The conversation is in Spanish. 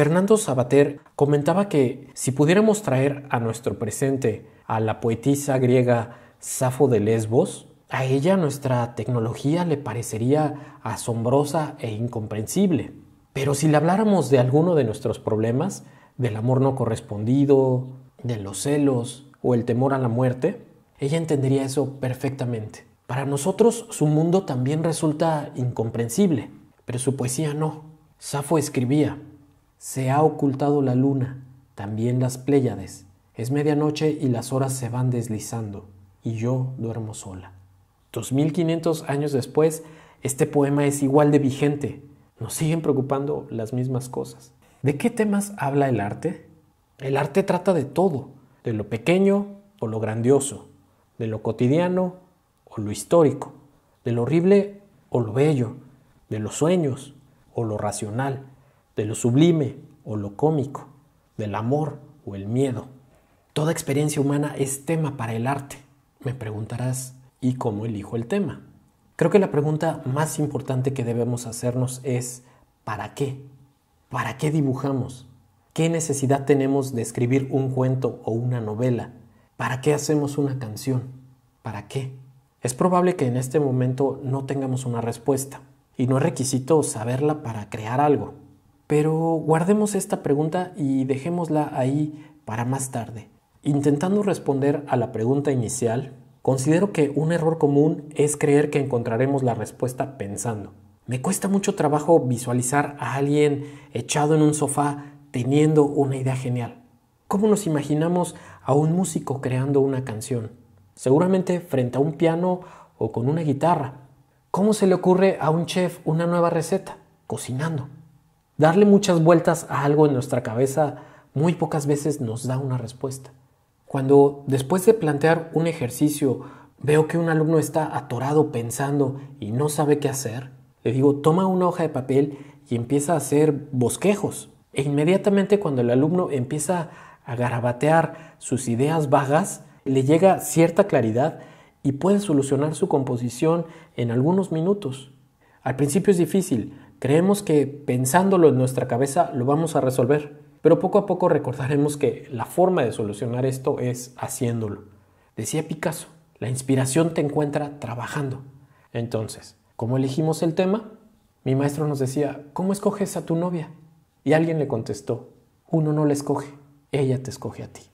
Fernando Sabater comentaba que si pudiéramos traer a nuestro presente a la poetisa griega Safo de Lesbos, a ella nuestra tecnología le parecería asombrosa e incomprensible. Pero si le habláramos de alguno de nuestros problemas, del amor no correspondido, de los celos o el temor a la muerte, ella entendería eso perfectamente. Para nosotros su mundo también resulta incomprensible, pero su poesía no. Safo escribía, se ha ocultado la luna, también las Pléyades. Es medianoche y las horas se van deslizando, y yo duermo sola. 2500 años después, este poema es igual de vigente. Nos siguen preocupando las mismas cosas. ¿De qué temas habla el arte? El arte trata de todo, de lo pequeño o lo grandioso, de lo cotidiano o lo histórico, de lo horrible o lo bello, de los sueños o lo racional, de lo sublime o lo cómico, del amor o el miedo. Toda experiencia humana es tema para el arte. Me preguntarás, ¿y cómo elijo el tema? Creo que la pregunta más importante que debemos hacernos es, ¿para qué? ¿Para qué dibujamos? ¿Qué necesidad tenemos de escribir un cuento o una novela? ¿Para qué hacemos una canción? ¿Para qué? Es probable que en este momento no tengamos una respuesta y no es requisito saberla para crear algo. Pero guardemos esta pregunta y dejémosla ahí para más tarde. Intentando responder a la pregunta inicial, considero que un error común es creer que encontraremos la respuesta pensando. Me cuesta mucho trabajo visualizar a alguien echado en un sofá teniendo una idea genial. ¿Cómo nos imaginamos a un músico creando una canción? Seguramente frente a un piano o con una guitarra. ¿Cómo se le ocurre a un chef una nueva receta? Cocinando. Darle muchas vueltas a algo en nuestra cabeza muy pocas veces nos da una respuesta. Cuando después de plantear un ejercicio veo que un alumno está atorado pensando y no sabe qué hacer, le digo, toma una hoja de papel y empieza a hacer bosquejos. E inmediatamente cuando el alumno empieza a garabatear sus ideas vagas, le llega cierta claridad y puede solucionar su composición en algunos minutos. Al principio es difícil, Creemos que pensándolo en nuestra cabeza lo vamos a resolver, pero poco a poco recordaremos que la forma de solucionar esto es haciéndolo. Decía Picasso, la inspiración te encuentra trabajando. Entonces, ¿cómo elegimos el tema? Mi maestro nos decía, ¿cómo escoges a tu novia? Y alguien le contestó, uno no la escoge, ella te escoge a ti.